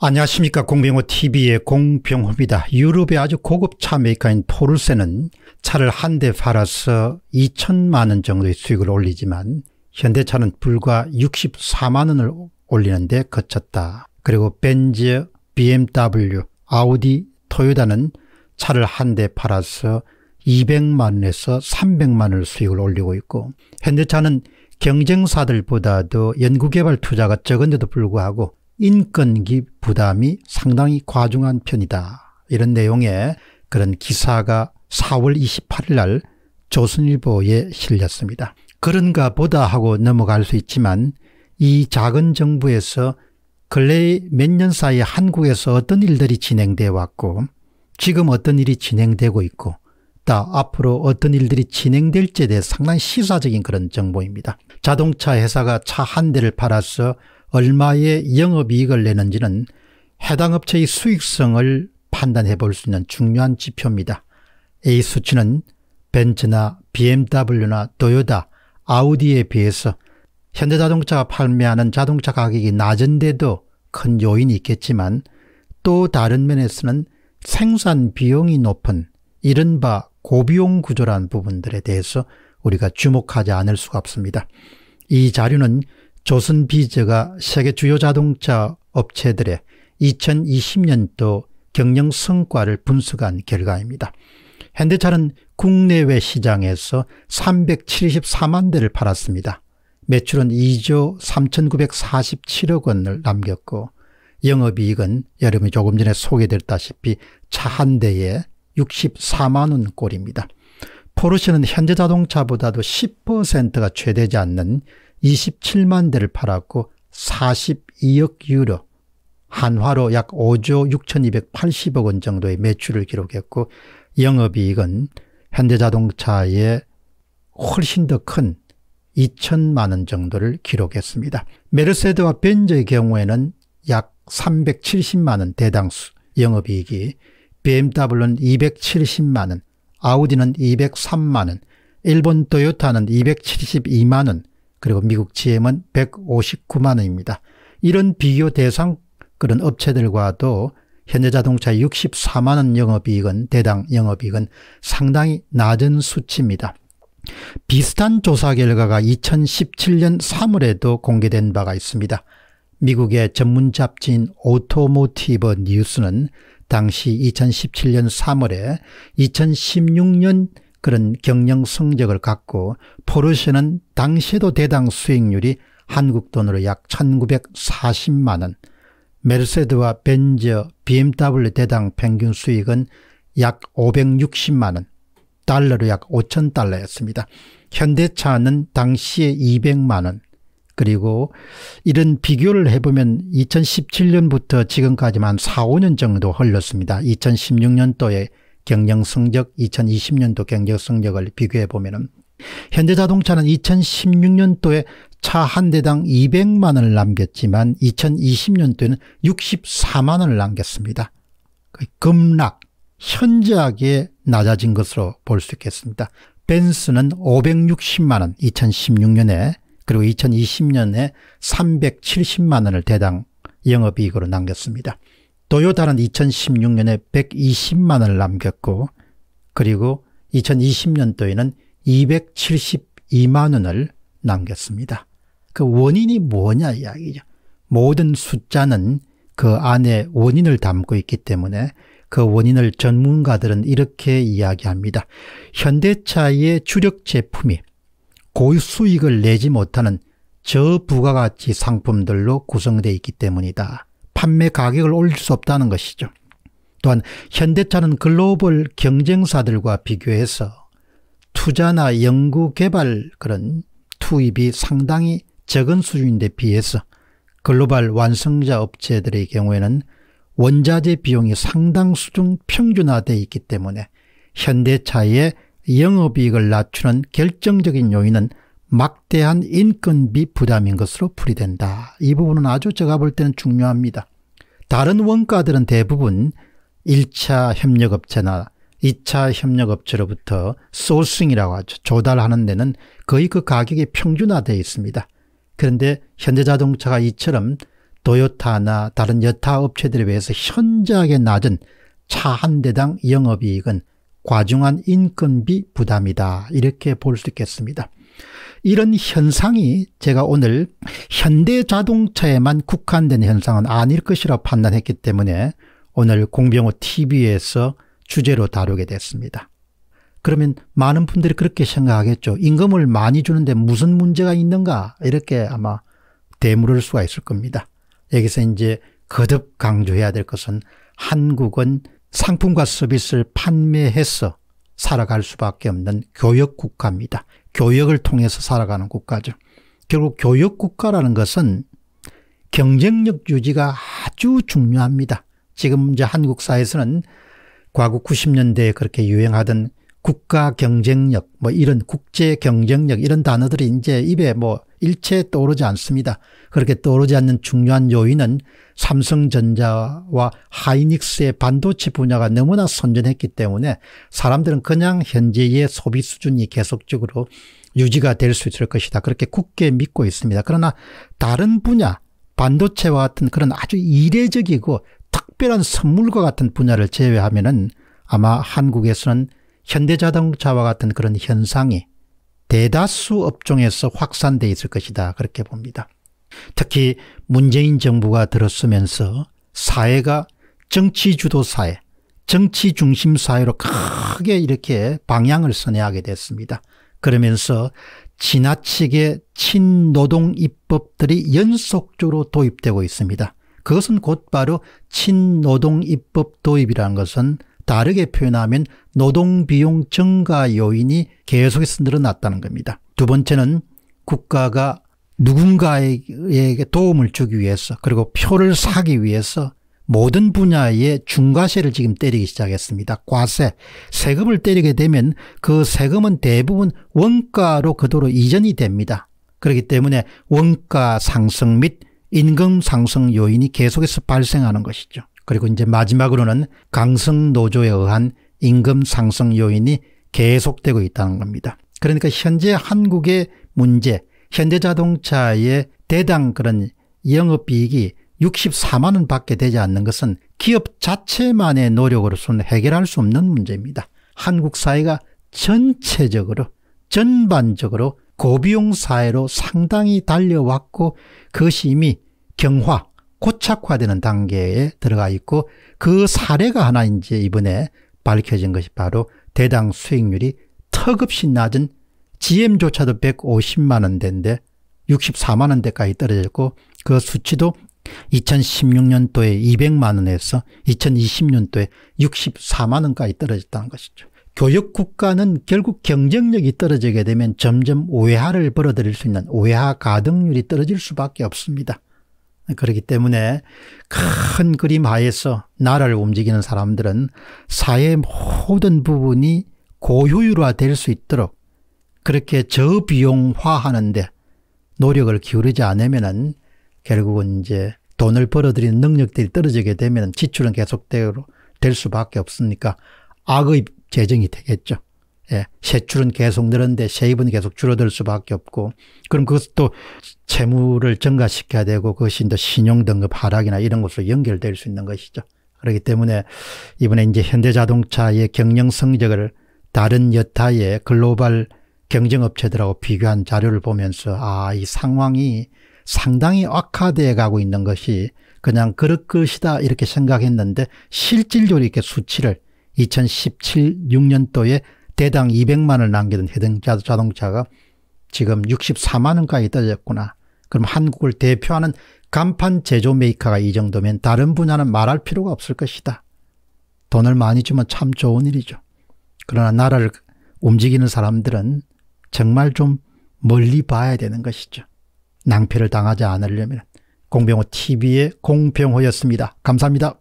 안녕하십니까 공병호TV의 공병호입니다. 유럽의 아주 고급 차 메이커인 포르쉐는 차를 한 대 팔아서 2천만원 정도의 수익을 올리지만 현대차는 불과 64만원을 올리는데 거쳤다. 그리고 벤츠, BMW, 아우디, 토요다는 차를 한 대 팔아서 200만원에서 300만원을 수익을 올리고 있고 현대차는 경쟁사들보다도 연구개발 투자가 적은데도 불구하고 인건기 부담이 상당히 과중한 편이다. 이런 내용의 그런 기사가 4월 28일 날 조선일보에 실렸습니다. 그런가 보다 하고 넘어갈 수 있지만 이 작은 정부에서 근래 몇 년 사이 한국에서 어떤 일들이 진행돼 왔고 지금 어떤 일이 진행되고 있고 또 앞으로 어떤 일들이 진행될지에 대해 상당히 시사적인 그런 정보입니다. 자동차 회사가 차 한 대를 팔아서 얼마의 영업이익을 내는지는 해당 업체의 수익성을 판단해 볼 수 있는 중요한 지표입니다. A 수치는 벤츠나 BMW나 도요다, 아우디에 비해서 현대자동차가 판매하는 자동차 가격이 낮은데도 큰 요인이 있겠지만 또 다른 면에서는 생산 비용이 높은 이른바 고비용 구조라는 부분들에 대해서 우리가 주목하지 않을 수가 없습니다. 이 자료는 조선 비즈가 세계 주요 자동차 업체들의 2020년도 경영 성과를 분석한 결과입니다. 현대차는 국내외 시장에서 374만 대를 팔았습니다. 매출은 2조 3,947억 원을 남겼고 영업이익은 여름이 조금 전에 소개됐다시피 차 한 대에 64만 원 꼴입니다. 포르쉐는 현대 자동차보다도 10%가 최대지 않는 27만 대를 팔았고 42억 유로, 한화로 약 5조 6,280억 원 정도의 매출을 기록했고 영업이익은 현대자동차의 훨씬 더 큰 2천만 원 정도를 기록했습니다. 메르세드와 벤저의 경우에는 약 370만 원 대당수 영업이익이 BMW는 270만 원, 아우디는 203만 원, 일본 토요타는 272만 원, 그리고 미국 GM은 159만 원입니다. 이런 비교 대상 그런 업체들과도 현대자동차 64만 원 영업이익은 대당 영업이익은 상당히 낮은 수치입니다. 비슷한 조사 결과가 2017년 3월에도 공개된 바가 있습니다. 미국의 전문 잡지인 오토모티브 뉴스는 당시 2017년 3월에 2016년 그런 경영 성적을 갖고 포르쉐는 당시에도 대당 수익률이 한국 돈으로 약 1940만 원, 메르세드와 벤저 BMW 대당 평균 수익은 약 560만 원, 달러로 약 5천 달러였습니다. 현대차는 당시에 200만 원, 그리고 이런 비교를 해보면 2017년부터 지금까지만 4, 5년 정도 흘렀습니다. 2016년도에 경영 성적 2020년도 경영 성적을 비교해 보면은 현대자동차는 2016년도에 차 한 대당 200만 원을 남겼지만 2020년도에는 64만 원을 남겼습니다. 급락, 현저하게 낮아진 것으로 볼 수 있겠습니다. 벤츠는 560만 원 2016년에 그리고 2020년에 370만 원을 대당 영업이익으로 남겼습니다. 도요타는 2016년에 120만 원을 남겼고 그리고 2020년도에는 272만 원을 남겼습니다. 그 원인이 뭐냐 이야기죠. 모든 숫자는 그 안에 원인을 담고 있기 때문에 그 원인을 전문가들은 이렇게 이야기합니다. 현대차의 주력 제품이 고수익을 내지 못하는 저부가가치 상품들로 구성되어 있기 때문이다. 판매 가격을 올릴 수 없다는 것이죠. 또한 현대차는 글로벌 경쟁사들과 비교해서 투자나 연구 개발 그런 투입이 상당히 적은 수준인데 비해서 글로벌 완성자 업체들의 경우에는 원자재 비용이 상당 수준 평준화되어 있기 때문에 현대차의 영업이익을 낮추는 결정적인 요인은 막대한 인건비 부담인 것으로 풀이된다. 이 부분은 아주 제가 볼 때는 중요합니다. 다른 원가들은 대부분 1차 협력업체나 2차 협력업체로부터 소싱이라고 하죠. 조달하는 데는 거의 그 가격이 평준화되어 있습니다. 그런데 현대자동차가 이처럼 도요타나 다른 여타 업체들에 비해서 현저하게 낮은 차 한 대당 영업이익은 과중한 인건비 부담이다. 이렇게 볼 수 있겠습니다. 이런 현상이 제가 오늘 현대 자동차에만 국한된 현상은 아닐 것이라 판단했기 때문에 오늘 공병호 TV에서 주제로 다루게 됐습니다. 그러면 많은 분들이 그렇게 생각하겠죠. 임금을 많이 주는데 무슨 문제가 있는가 이렇게 아마 되물을 수가 있을 겁니다. 여기서 이제 거듭 강조해야 될 것은 한국은 상품과 서비스를 판매해서 살아갈 수밖에 없는 교역 국가입니다. 교역을 통해서 살아가는 국가죠. 결국 교역 국가라는 것은 경쟁력 유지가 아주 중요합니다. 지금 이제 한국 사회에서는 과거 90년대에 그렇게 유행하던 국가 경쟁력 뭐 이런 국제 경쟁력 이런 단어들이 이제 입에 뭐 일체 떠오르지 않습니다. 그렇게 떠오르지 않는 중요한 요인은 삼성전자와 하이닉스의 반도체 분야가 너무나 선전했기 때문에 사람들은 그냥 현재의 소비 수준이 계속적으로 유지가 될 수 있을 것이다. 그렇게 굳게 믿고 있습니다. 그러나 다른 분야 반도체와 같은 그런 아주 이례적이고 특별한 선물과 같은 분야를 제외하면은 아마 한국에서는 현대자동차와 같은 그런 현상이 대다수 업종에서 확산돼 있을 것이다 그렇게 봅니다. 특히 문재인 정부가 들었으면서 사회가 정치 주도 사회, 정치 중심 사회로 크게 이렇게 방향을 선회하게 됐습니다. 그러면서 지나치게 친노동 입법들이 연속적으로 도입되고 있습니다. 그것은 곧바로 친노동 입법 도입이라는 것은 다르게 표현하면 노동비용 증가 요인이 계속해서 늘어났다는 겁니다. 두 번째는 국가가 누군가에게 도움을 주기 위해서 그리고 표를 사기 위해서 모든 분야에 중과세를 지금 때리기 시작했습니다. 과세, 세금을 때리게 되면 그 세금은 대부분 원가로 그대로 이전이 됩니다. 그렇기 때문에 원가 상승 및 임금 상승 요인이 계속해서 발생하는 것이죠. 그리고 이제 마지막으로는 강성노조에 의한 임금 상승 요인이 계속되고 있다는 겁니다. 그러니까 현재 한국의 문제 현대자동차의 대당 그런 영업이익이 64만 원 밖에 되지 않는 것은 기업 자체만의 노력으로서는 해결할 수 없는 문제입니다. 한국 사회가 전체적으로 전반적으로 고비용 사회로 상당히 달려왔고 그것이 이미 경화 고착화되는 단계에 들어가 있고 그 사례가 하나 이제 이번에 밝혀진 것이 바로 대당 수익률이 턱없이 낮은 GM조차도 150만 원대인데 64만 원대까지 떨어졌고 그 수치도 2016년도에 200만 원에서 2020년도에 64만 원까지 떨어졌다는 것이죠. 교육국가는 결국 경쟁력이 떨어지게 되면 점점 오해하를 벌어들일 수 있는 오해하 가등률이 떨어질 수밖에 없습니다. 그렇기 때문에 큰 그림 하에서 나라를 움직이는 사람들은 사회의 모든 부분이 고효율화 될 수 있도록 그렇게 저비용화하는데 노력을 기울이지 않으면은 결국은 이제 돈을 벌어들이는 능력들이 떨어지게 되면 지출은 계속될 수밖에 없으니까 악의 재정이 되겠죠. 예, 세출은 계속 늘었는데 세입은 계속 줄어들 수밖에 없고 그럼 그것도 채무를 증가시켜야 되고 그것이 이제 신용등급 하락이나 이런 것으로 연결될 수 있는 것이죠. 그렇기 때문에 이번에 이제 현대자동차의 경영 성적을 다른 여타의 글로벌 경쟁업체들하고 비교한 자료를 보면서 아, 이 상황이 상당히 악화되어 가고 있는 것이 그냥 그럴 것이다 이렇게 생각했는데 실질적으로 이렇게 수치를 2017, 6년도에 대당 200만을 남기던 해당 자동차가 지금 64만 원까지 떨어졌구나. 그럼 한국을 대표하는 간판 제조 메이커가 이 정도면 다른 분야는 말할 필요가 없을 것이다. 돈을 많이 주면 참 좋은 일이죠. 그러나 나라를 움직이는 사람들은 정말 좀 멀리 봐야 되는 것이죠. 낭패를 당하지 않으려면 공병호 TV의 공병호였습니다. 감사합니다.